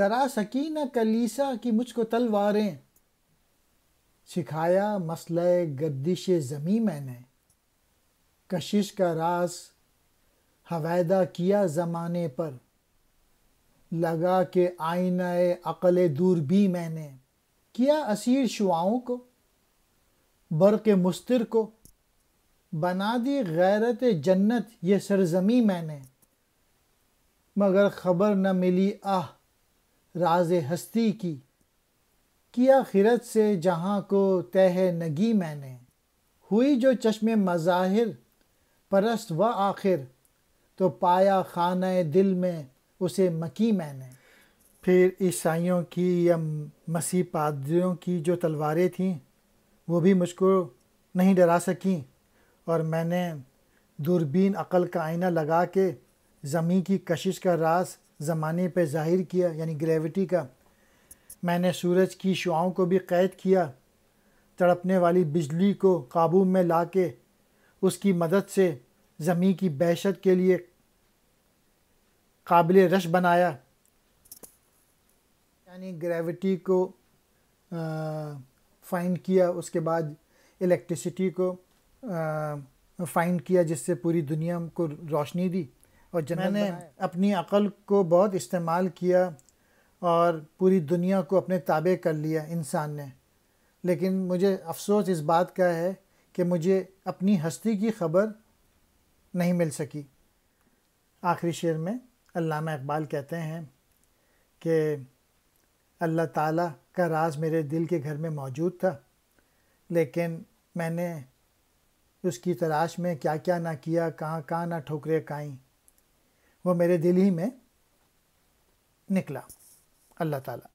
तरा सकी न कलीसा की मुझको तलवारें सिखाया मसले गर्दिश ज़मी मैंने कशिश का रास हवैदा किया ज़माने पर लगा के आईना अकल दूर भी मैंने किया असीर शुआओं को बर के मुस्तर को बना दी गैरत जन्नत ये सरजमी मैंने मगर ख़बर न मिली आह राज हस्ती की किया खिरत से जहाँ को तह नगी मैंने हुई जो चश्मे मज़ाहिर परस्त व आखिर तो पाया खाना दिल में उसे मकी मैंने फिर ईसाइयों की या मसीह पादरियों की जो तलवारें थीं वो भी मुझको नहीं डरा सकीं और मैंने दूरबीन अकल का आईना लगा के ज़मीन की कशिश का रास ज़माने पर ज़ाहिर किया यानी ग्रेविटी का मैंने सूरज की शुआओं को भी कैद किया तड़पने वाली बिजली को काबू में ला के उसकी मदद से ज़मीं की बहशत के लिए काबिल रश बनाया यानी ग्रेविटी को फाइंड किया उसके बाद इलेक्ट्रिसिटी को फाइंड किया जिससे पूरी दुनिया को रोशनी दी और मैंने अपनी अक़ल को बहुत इस्तेमाल किया और पूरी दुनिया को अपने ताबे कर लिया इंसान ने लेकिन मुझे अफसोस इस बात का है कि मुझे अपनी हस्ती की खबर नहीं मिल सकी आखिरी शेर में अल्लामा इकबाल कहते हैं कि अल्लाह ताला का राज मेरे दिल के घर में मौजूद था लेकिन मैंने उसकी तलाश में क्या क्या ना किया कहाँ कहाँ ना ठोकरें काईं वो मेरे दिल ही में निकला अल्लाह ताला